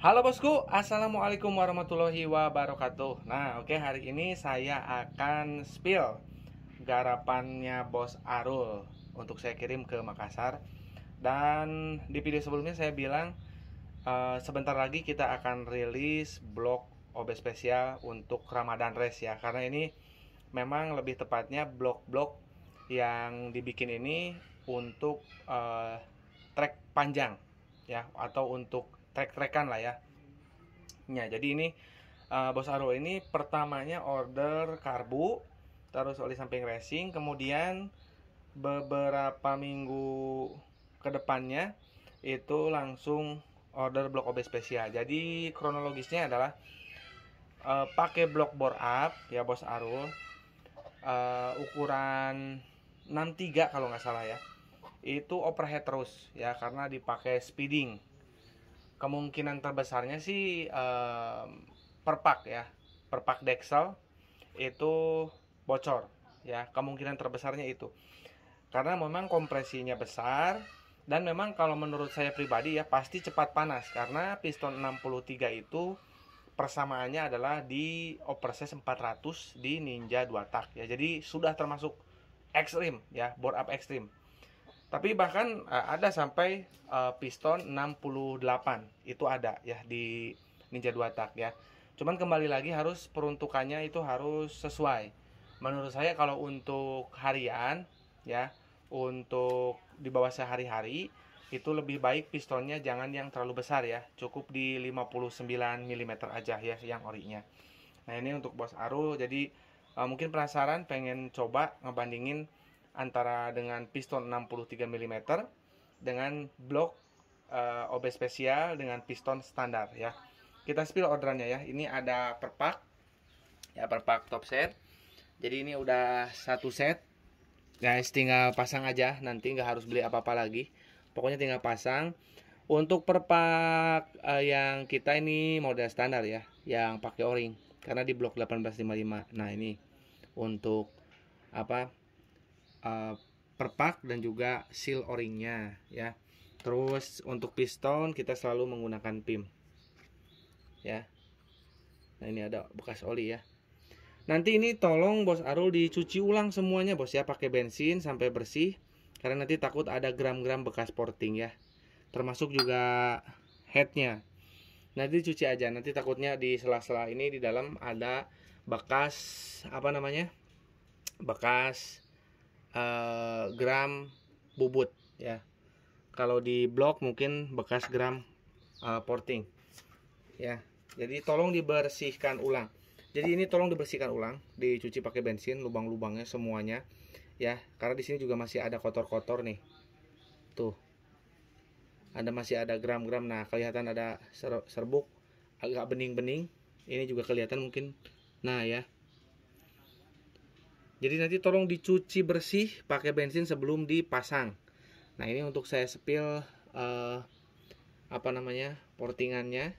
Halo bosku, assalamualaikum warahmatullahi wabarakatuh. Nah, oke okay, hari ini saya akan spill garapannya bos Arul untuk saya kirim ke Makassar. Dan di video sebelumnya saya bilang uh, sebentar lagi kita akan rilis blog OB spesial untuk Ramadan Race ya, karena ini memang lebih tepatnya blog-blog yang dibikin ini untuk uh, trek panjang ya atau untuk trek-trekan lah ya. Ya, jadi ini uh, eh, Bos Aro ini pertamanya order karbu, terus oli samping racing, kemudian beberapa minggu kedepannya itu langsung order blok OB spesial. Jadi kronologisnya adalah uh, pakai blok bore up ya Bos Arul. Uh, ukuran 63 kalau nggak salah ya. Itu overhead terus ya karena dipakai speeding kemungkinan terbesarnya sih um, perpak ya perpak Dexel itu bocor ya kemungkinan terbesarnya itu karena memang kompresinya besar dan memang kalau menurut saya pribadi ya pasti cepat panas karena piston 63 itu persamaannya adalah di oversize 400 di Ninja 2 tak ya jadi sudah termasuk ekstrim ya board up ekstrim tapi bahkan uh, ada sampai uh, piston 68 itu ada ya di Ninja 2 tak ya. Cuman kembali lagi harus peruntukannya itu harus sesuai. Menurut saya kalau untuk harian ya, untuk di bawah sehari-hari itu lebih baik pistonnya jangan yang terlalu besar ya cukup di 59 mm aja ya yang orinya nah ini untuk bos Aru jadi uh, mungkin penasaran pengen coba ngebandingin antara dengan piston 63 mm dengan blok uh, eh, OB spesial dengan piston standar ya. Kita spill orderannya ya. Ini ada perpak ya perpak top set. Jadi ini udah satu set. Guys, tinggal pasang aja nanti nggak harus beli apa-apa lagi. Pokoknya tinggal pasang. Untuk perpak uh, eh, yang kita ini model standar ya, yang pakai o-ring karena di blok 1855. Nah, ini untuk apa Eh, perpak dan juga seal o-ringnya ya. Terus untuk piston kita selalu menggunakan pim. Ya. Nah, ini ada bekas oli ya. Nanti ini tolong Bos Arul dicuci ulang semuanya Bos ya pakai bensin sampai bersih karena nanti takut ada gram-gram bekas porting ya. Termasuk juga headnya. Nanti cuci aja, nanti takutnya di sela-sela ini di dalam ada bekas apa namanya? bekas Eh, gram bubut ya kalau di blok mungkin bekas gram uh, porting ya jadi tolong dibersihkan ulang jadi ini tolong dibersihkan ulang dicuci pakai bensin lubang-lubangnya semuanya ya karena di sini juga masih ada kotor-kotor nih tuh ada masih ada gram-gram nah kelihatan ada serbuk agak bening-bening ini juga kelihatan mungkin nah ya jadi nanti tolong dicuci bersih pakai bensin sebelum dipasang. Nah ini untuk saya sepil eh, apa namanya portingannya.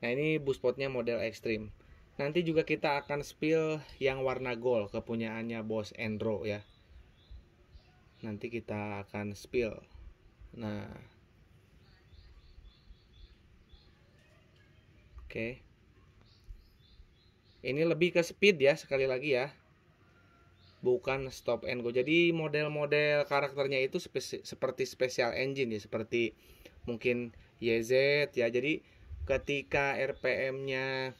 Nah ini buspotnya model ekstrim. Nanti juga kita akan spill yang warna gold kepunyaannya bos Endro ya. Nanti kita akan spill. Nah. Oke. Okay ini lebih ke speed ya sekali lagi ya bukan stop and go jadi model-model karakternya itu spesi seperti special engine ya seperti mungkin YZ ya jadi ketika RPM-nya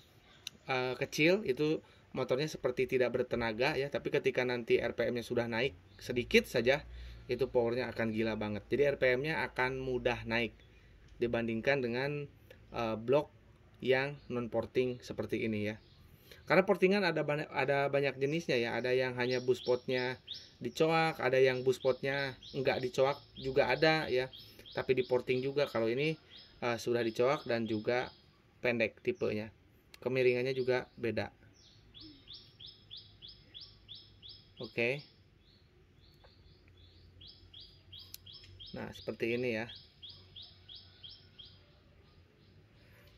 uh, eh, kecil itu motornya seperti tidak bertenaga ya tapi ketika nanti RPM-nya sudah naik sedikit saja itu powernya akan gila banget jadi RPM-nya akan mudah naik dibandingkan dengan uh, blok yang non porting seperti ini ya karena portingan ada banyak ada banyak jenisnya ya ada yang hanya bus potnya dicoak ada yang bus potnya enggak dicoak juga ada ya tapi di porting juga kalau ini uh, sudah dicoak dan juga pendek tipenya kemiringannya juga beda oke okay. nah seperti ini ya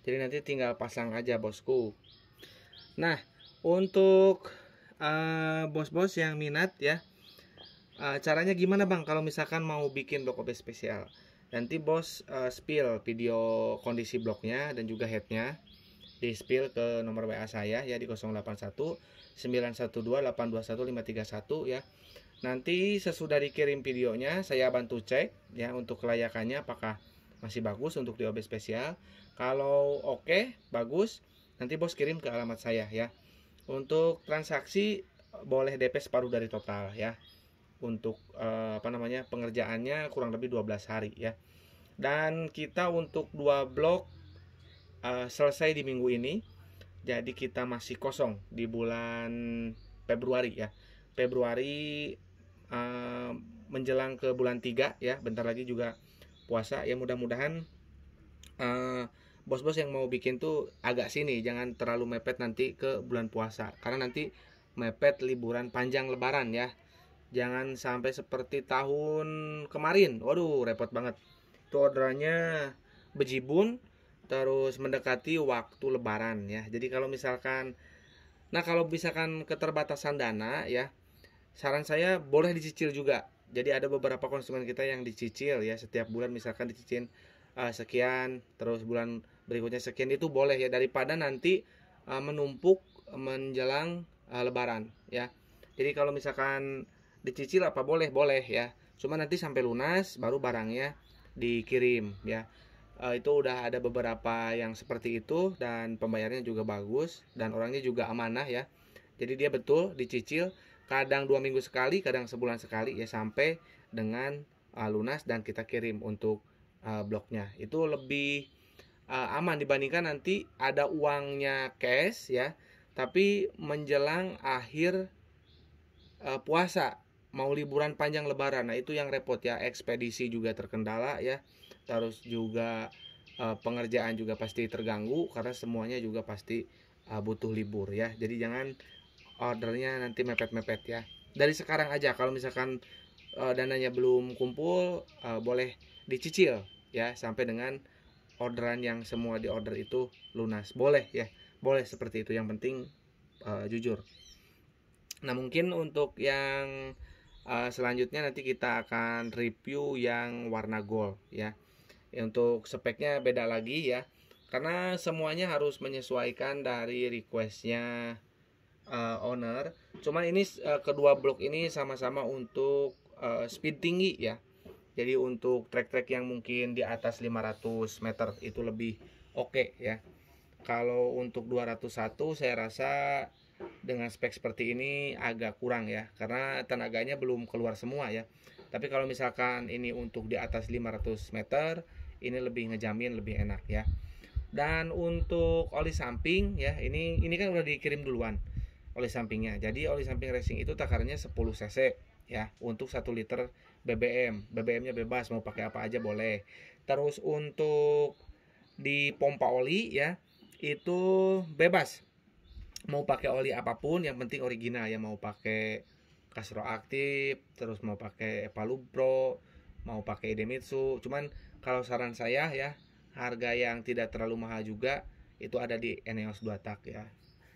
jadi nanti tinggal pasang aja bosku Nah, untuk eh, bos-bos uh, yang minat ya, uh, caranya gimana Bang kalau misalkan mau bikin blok OP spesial? Nanti bos uh, spill video kondisi bloknya dan juga headnya di spill ke nomor WA saya ya di 081 912 821 531 ya. Nanti sesudah dikirim videonya saya bantu cek ya untuk kelayakannya apakah masih bagus untuk di OB spesial. Kalau oke, okay, bagus, nanti bos kirim ke alamat saya ya untuk transaksi boleh DP separuh dari total ya untuk eh, apa namanya pengerjaannya kurang lebih 12 hari ya dan kita untuk dua blok eh, selesai di minggu ini jadi kita masih kosong di bulan Februari ya Februari eh, menjelang ke bulan 3 ya bentar lagi juga puasa ya mudah-mudahan eh, bos-bos yang mau bikin tuh agak sini jangan terlalu mepet nanti ke bulan puasa karena nanti mepet liburan panjang lebaran ya jangan sampai seperti tahun kemarin waduh repot banget itu orderannya bejibun terus mendekati waktu lebaran ya jadi kalau misalkan nah kalau misalkan keterbatasan dana ya saran saya boleh dicicil juga jadi ada beberapa konsumen kita yang dicicil ya setiap bulan misalkan dicicil uh, sekian terus bulan berikutnya sekian itu boleh ya daripada nanti uh, menumpuk uh, menjelang uh, lebaran ya. Jadi kalau misalkan dicicil apa boleh boleh ya. Cuma nanti sampai lunas baru barangnya dikirim ya. Uh, itu udah ada beberapa yang seperti itu dan pembayarannya juga bagus dan orangnya juga amanah ya. Jadi dia betul dicicil kadang dua minggu sekali, kadang sebulan sekali ya sampai dengan uh, lunas dan kita kirim untuk uh, bloknya. Itu lebih uh, aman dibandingkan nanti ada uangnya cash ya tapi menjelang akhir uh, puasa mau liburan panjang lebaran nah itu yang repot ya ekspedisi juga terkendala ya terus juga uh, pengerjaan juga pasti terganggu karena semuanya juga pasti uh, butuh libur ya jadi jangan ordernya nanti mepet-mepet ya dari sekarang aja kalau misalkan uh, dananya belum kumpul uh, boleh dicicil ya sampai dengan orderan yang semua di order itu lunas boleh ya boleh seperti itu yang penting uh, jujur nah mungkin untuk yang uh, selanjutnya nanti kita akan review yang warna gold ya. ya untuk speknya beda lagi ya karena semuanya harus menyesuaikan dari requestnya uh, owner cuman ini uh, kedua blok ini sama-sama untuk uh, speed tinggi ya jadi untuk trek-trek yang mungkin di atas 500 meter itu lebih oke okay, ya kalau untuk 201 saya rasa dengan spek seperti ini agak kurang ya karena tenaganya belum keluar semua ya tapi kalau misalkan ini untuk di atas 500 meter ini lebih ngejamin lebih enak ya dan untuk oli samping ya ini ini kan udah dikirim duluan oli sampingnya jadi oli samping racing itu takarannya 10 cc ya untuk satu liter BBM. BBMnya bebas mau pakai apa aja boleh. Terus untuk di pompa oli ya itu bebas. Mau pakai oli apapun yang penting original ya mau pakai Kasro aktif, terus mau pakai Epalubro, mau pakai Idemitsu. Cuman kalau saran saya ya harga yang tidak terlalu mahal juga itu ada di Eneos 2 tak ya.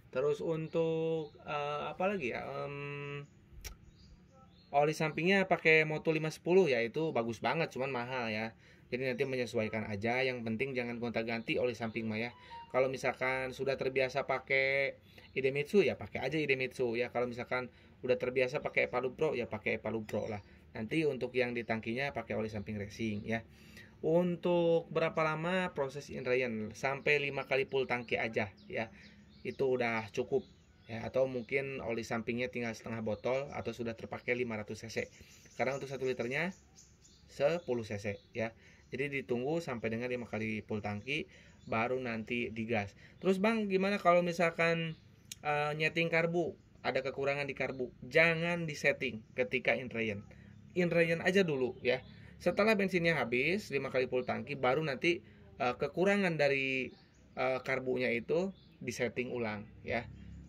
Terus untuk uh, apa lagi ya? Um, oli sampingnya pakai Moto 510 ya itu bagus banget cuman mahal ya jadi nanti menyesuaikan aja yang penting jangan gonta-ganti oli samping mah ya kalau misalkan sudah terbiasa pakai Idemitsu ya pakai aja Idemitsu ya kalau misalkan udah terbiasa pakai Palu Pro ya pakai Palu Pro lah nanti untuk yang di tangkinya pakai oli samping racing ya untuk berapa lama proses inrayan sampai 5 kali full tangki aja ya itu udah cukup ya, atau mungkin oli sampingnya tinggal setengah botol atau sudah terpakai 500 cc karena untuk satu liternya 10 cc ya jadi ditunggu sampai dengan lima kali full tangki baru nanti digas terus bang gimana kalau misalkan e, nyeting karbu ada kekurangan di karbu jangan disetting ketika in rain in rain aja dulu ya setelah bensinnya habis lima kali full tangki baru nanti e, kekurangan dari e, karbunya itu disetting ulang ya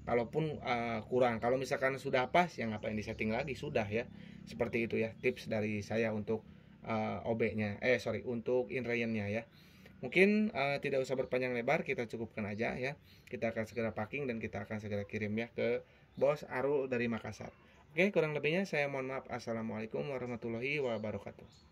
kalaupun uh, kurang kalau misalkan sudah pas yang apa yang disetting lagi sudah ya seperti itu ya tips dari saya untuk uh, eh, OB-nya eh sorry untuk inrayennya ya mungkin uh, tidak usah berpanjang lebar kita cukupkan aja ya kita akan segera packing dan kita akan segera kirim ya ke bos Aru dari Makassar oke kurang lebihnya saya mohon maaf assalamualaikum warahmatullahi wabarakatuh